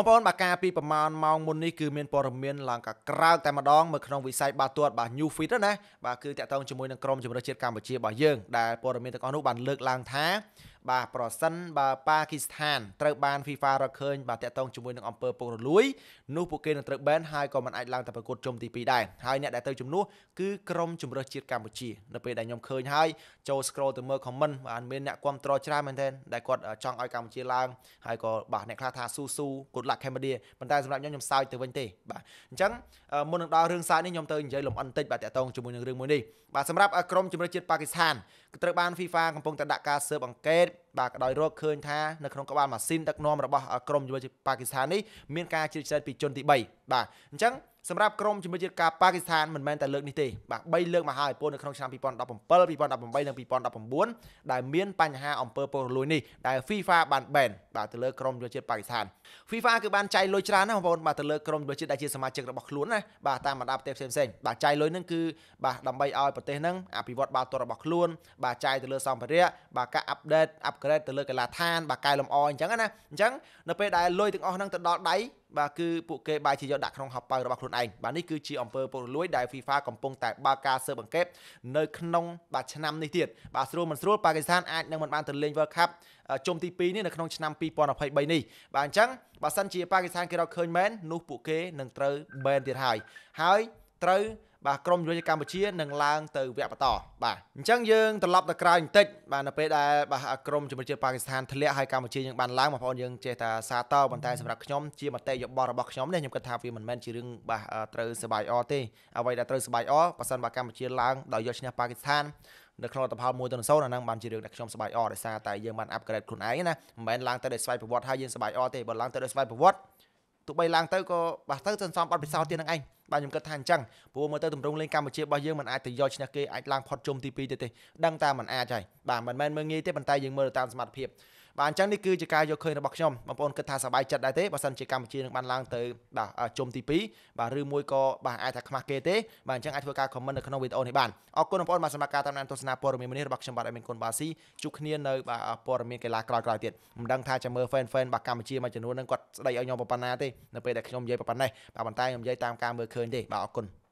បងប្អូនបាទការពីប្រមាណម៉ោងមុននេះគឺមានព័ត៌មានឡើងកាក្រៅតែម្ដងមកក្នុងវិស័យបាល់ទាត់បាទ New Fit ណាបាទគឺតាក់ទងជាមួយនឹងក្រុមជម្រើសជាតិកម្ពុជារបស់យើងដែលព័ត៌មានទាំងអស់នោះបានលើកឡើងថាបាទប្រសិនបើប៉ាគីស្ថានត្រូវបាន FIFA រកឃើញបាទតាក់ទងជាមួយនឹងអង្គើពុករលួយនោះពួកគេនឹងត្រូវ ban ហើយក៏មិនអាចឡើងទៅប្រកួតជុំទី2ដែរហើយអ្នកដែលទៅជំនួសគឺក្រុមជម្រើសជាតិកម្ពុជានៅពេលដែលខ្ញុំឃើញហើយចូល scroll ទៅមើល comment បាទមានអ្នកគ្រប់គ្រងច្រើនមែនទែនដែលគាត់ចង់ឲ្យកម្ពុជាឡើងហើយក៏បាទអ្នកខ្លះថាស៊ូស៊ូ good luck Cambodia ប៉ុន្តែសម្រាប់ខ្ញុំខ្ញុំសើចទៅវិញទេបាទអញ្ចឹងមុននឹងដល់រឿងសើចនេះខ្ញុំទៅនិយាយលំអិនតិចបាទតាក់ទងជាមួយនឹងរឿងមួយនេះបាទសម្រាប់ក្រុមជម្រើសជាតិប៉ាគីស្ថានគឺត្រូវបាន FIFA កំពុងតែដាក់ការស៊ើបអង្កេតតបាទក៏ដោយរកឃើញថានៅក្នុងក្បាលម៉ាស៊ីនដឹកនាំរបស់ក្រមយុវជនប៉ាគីស្ថាននេះមានការជ្រៀតជ្រែកពីជនទី3បាទអញ្ចឹងសម្រាប់ក្រុមជាមួយជាតិការប៉ាគីស្ថានមិនមែនតែលើកនេះទេបាទ3លើកមកហើយពលនៅក្នុងឆ្នាំ2017 2018និង2019ដែលមានបញ្ហាអំពើពុករលួយនេះដែល FIFA បាន ban បាទទៅលើក្រុមជាមួយជាតិប៉ាគីស្ថាន FIFA គឺបានចាយលុយច្រើនណាស់បងប្អូនបាទទៅលើក្រុមជាមួយជាតិដែលជាសមាជិករបស់ខ្លួនណាបាទតាមបណ្ដាប្រទេសផ្សេងៗបាទចាយលុយនឹងគឺបាទដើម្បីឲ្យប្រទេសនឹងអភិវឌ្ឍបាល់ទាត់របស់ខ្លួន បាទចាយទៅលើសម្ភារៈបាទការអាប់ដេតអាប់ក្រេតទៅលើកីឡាដ្ឋានបាទកែលម្អអញ្ចឹងណាអញ្ចឹងនៅពេលដែលលុយទាំងអស់ហ្នឹងទៅដល់ដៃបាទគឺពួកគេបាយជាយកដាក់ក្នុងហបៅរបស់ខ្លួនឯងបាទនេះគឺជាអង្គើពុករលួយដែល FIFA កំពុងតែបើកការស៊ើបអង្កេតនៅក្នុងបាទឆ្នាំនេះទៀតបាទស្រួលមិនស្រួលប៉ាគីស្ថានអាចនឹងមិនបានទៅលេង World Cup ជុំទី2នេះនៅក្នុងឆ្នាំ2023នេះបាទអញ្ចឹងបើសិនជាប៉ាគីស្ថានគេរកឃើញមែននោះពួកគេនឹងត្រូវ ban ទៀតហើយហើយត្រូវបាទក្រមយុវជនកម្ពុជានឹងឡើងទៅវគ្គបន្តបាទអញ្ចឹងយើងត្រឡប់ទៅក្រោយបន្តិចបាទនៅពេលដែលបាទក្រមជំនឿជាតិប៉ាគីស្ថានធ្លាក់ហើយកម្ពុជាយើងបានឡើងបងប្អូនយើងចេះតែសាតោប៉ុន្តែសម្រាប់ខ្ញុំជាមតិយោបល់របស់ខ្ញុំនេះខ្ញុំគិតថាវាមិនមែនជារឿងបាទត្រូវសបាយអទេអ្វីដែលត្រូវសបាយអបើសិនបើកម្ពុជាឡើងដោយយកឈ្នះប៉ាគីស្ថាននៅក្នុងលទ្ធផល1ទៅ0អាហ្នឹងបានជារឿងដែលខ្ញុំសប្បាយអរដោយសារតែយើងបានអាប់ក្រេតខ្លួនឯងណាមិនមែនឡើង ទៅដោយស្វ័យប្រវត្តិហើយយើងសប្បាយអទេបើឡើងទៅដោយស្វ័យប្រវត្តិទោះបីឡើងទៅក៏បាទទៅសន្សំបាត់ពិសោធន៍ទៀតនឹងឯងបាទខ្ញុំគិតថាអញ្ចឹងព្រោះមើលទៅទម្រង់លេងកម្ពុជារបស់យើងមិនអាចទៅយកឈ្នះគេអាចឡើងផុតជុំទី2ទេទេដឹងតែមិនអាចហើយបាទមិនមែនមើលងាយទេប៉ុន្តែយើងមើលតាមសមត្ថភាពបាទអញ្ចឹងនេះគឺជាការយកឃើញរបស់ខ្ញុំបងប្អូនគិតថាសប្បាយចិត្តដែរទេបើសិនជាកម្ពុជានឹងបានឡើងទៅបាទជុំទី2បាទឬមួយក៏បាទអាចថាខ្មាស់គេទេបាទអញ្ចឹងអាចធ្វើការ comment នៅក្នុងវីដេអូនេះបានអរគុណបងប្អូនបាទសម្រាប់ការតាមដានទស្សនាព័ត៌មាននេះរបស់ខ្ញុំបាទអេមីនគុណបាស៊ីជួបគ្នានៅបាទព័ត៌មានកីឡាក្រោយៗទៀតមិនដឹងថាចាំមើល fan fan បាទកម្ពុជាមួយចំនួននឹងគាត់ស្ដីឲ្យខ្ញុំប៉ុណ្ណាទេនៅពេលដែលខ្ញុំនិយាយប៉ុណ្ណេះបាទប៉ុន្តែខ្ញុំនិយាយតាមការមើលឃើញទេបាទអរគុណ